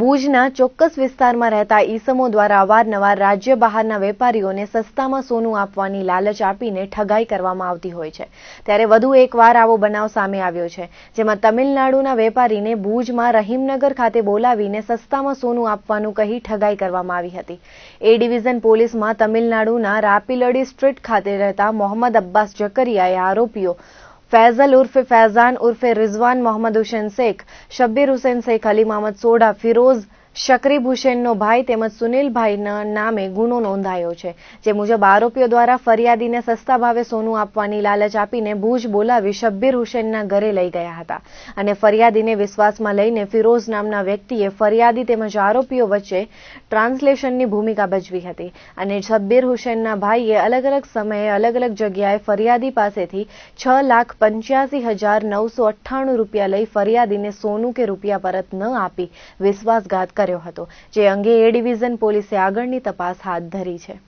ભુજના ચોક્કસ વિસ્તારમાં રહેતા ઈસમો દ્વારા અવારનવાર રાજ્ય બહારના વેપારીઓને સસ્તામાં સોનું આપવાની લાલચ આપીને ઠગાઈ કરવામાં આવતી હોય છે ત્યારે વધુ એકવાર આવો બનાવ સામે આવ્યો છે જેમાં તમિલનાડુના વેપારીને ભુજમાં રહીમનગર ખાતે બોલાવીને સસ્તામાં સોનું આપવાનું કહી ઠગાઈ કરવામાં આવી હતી એ ડિવિઝન પોલીસમાં તમિલનાડુના રાપીલડી સ્ટ્રીટ ખાતે રહેતા મોહમ્મદ અબ્બાસ જકરિયાએ આરોપીઓ ફૈઝલ ઉર્ફે ફૈઝાન ઉર્ફે રિઝવાન મોહમ્મદ હુસેન શેખ શબ્બીર હુસેન શેખ અલી મોહમ્મદ સોડા ફિરોઝ શકરીબ હુસેનનો ભાઈ તેમજ સુનિલભાઈના નામે ગુનો નોંધાયો છે જે મુજબ આરોપીઓ દ્વારા ફરિયાદીને સસ્તા ભાવે સોનું આપવાની લાલચ આપીને ભુજ બોલાવી શબ્બીર હુસેનના ઘરે લઈ ગયા હતા અને ફરિયાદીને વિશ્વાસમાં લઈને ફિરોઝ નામના વ્યક્તિએ ફરિયાદી તેમજ આરોપીઓ વચ્ચે ટ્રાન્સલેશનની ભૂમિકા ભજવી હતી અને શબ્બીર હુસેનના ભાઈએ અલગ અલગ સમયે અલગ અલગ જગ્યાએ ફરિયાદી પાસેથી છ લાખ પંચ્યાસી હજાર નવસો અઠ્ઠાણું રૂપિયા લઈ ફરિયાદીને સોનું કે રૂપિયા પરત ન આપી વિશ્વાસઘાત કર્યો કર્યો હતો જે અંગે એ ડિવિઝન પોલીસે આગળની તપાસ હાથ ધરી છે